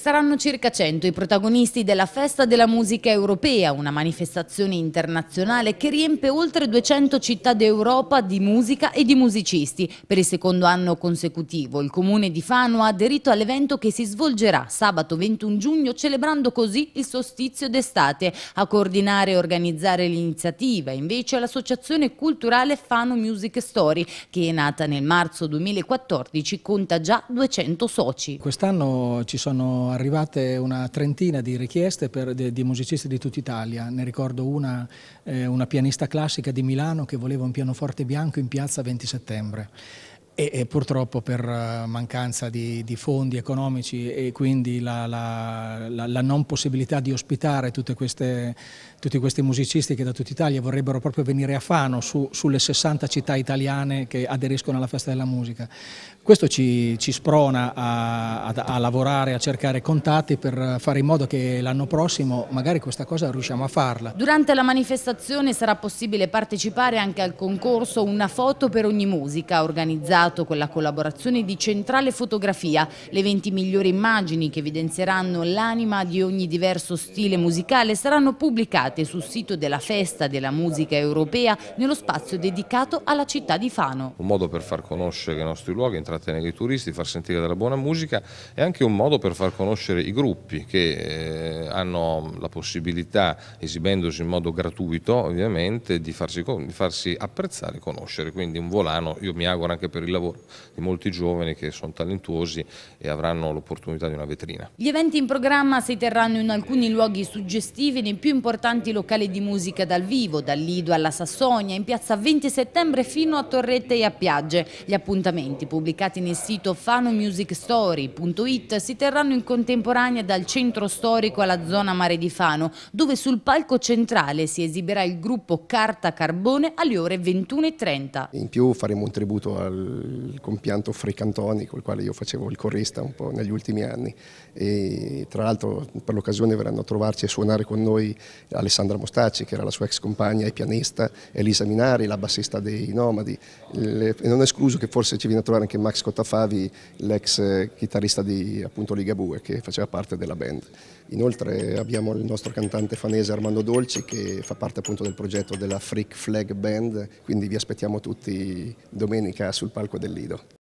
Saranno circa 100 i protagonisti della Festa della Musica Europea, una manifestazione internazionale che riempie oltre 200 città d'Europa di musica e di musicisti. Per il secondo anno consecutivo il comune di Fano ha aderito all'evento che si svolgerà sabato 21 giugno celebrando così il sostizio d'estate. A coordinare e organizzare l'iniziativa invece l'associazione culturale Fano Music Story che è nata nel marzo 2014 conta già 200 soci. Quest'anno ci sono sono arrivate una trentina di richieste per, di, di, musicisti di tutta Italia, ne ricordo una, eh, una pianista classica di Milano che voleva un pianoforte bianco in piazza 20 settembre. E, e, purtroppo per eh, mancanza di, di, fondi economici e quindi la, la, la, la non possibilità di ospitare queste, tutti questi musicisti che da tutta Italia vorrebbero proprio venire a Fano su, sulle 60 città italiane che aderiscono alla festa della musica. Questo ci, ci sprona a, a, a, lavorare, a cercare contatti per fare in modo che l'anno prossimo magari questa cosa riusciamo a farla. Durante la manifestazione sarà possibile partecipare anche al concorso Una foto per ogni musica organizzata realizzato con la collaborazione di Centrale Fotografia le 20 migliori immagini che evidenzieranno l'anima di ogni diverso stile musicale saranno pubblicate sul sito della Festa della Musica Europea nello spazio dedicato alla città di Fano. Un modo per far conoscere i nostri luoghi, intrattenere i turisti, far sentire della buona musica e anche un modo per far conoscere i gruppi che eh, hanno la possibilità, esibendosi in modo gratuito ovviamente, di farsi, di farsi apprezzare e conoscere. Quindi un volano, io mi auguro anche per il lavoro lavoro di molti giovani che sono talentuosi e avranno l'opportunità di una vetrina. Gli eventi in programma si terranno in alcuni luoghi suggestivi nei più importanti locali di musica dal vivo, dal Lido alla Sassonia, in piazza 20 settembre fino a Torrette e a Piagge. Gli appuntamenti pubblicati nel sito fanomusicstory.it si terranno in contemporanea dal centro storico alla zona Mare di Fano, dove sul palco centrale si esibirà il gruppo Carta Carbone alle ore 21.30. In più faremo un tributo al il compianto Fricantoni, col quale io facevo il corista un po' negli ultimi anni. E, tra l'altro per l'occasione verranno a trovarci a suonare con noi Alessandra Mostacci, che era la sua ex compagna e pianista, Elisa Minari, la bassista dei Nomadi. e non è escluso che forse ci viene a trovare anche Max Cottafavi, l'ex chitarrista di appunto Ligabue, che faceva parte della band. Inoltre abbiamo il nostro cantante fanese Armando Dolci che fa parte appunto del progetto della Freak Flag Band, quindi vi aspettiamo tutti domenica sul palco palco del Lido.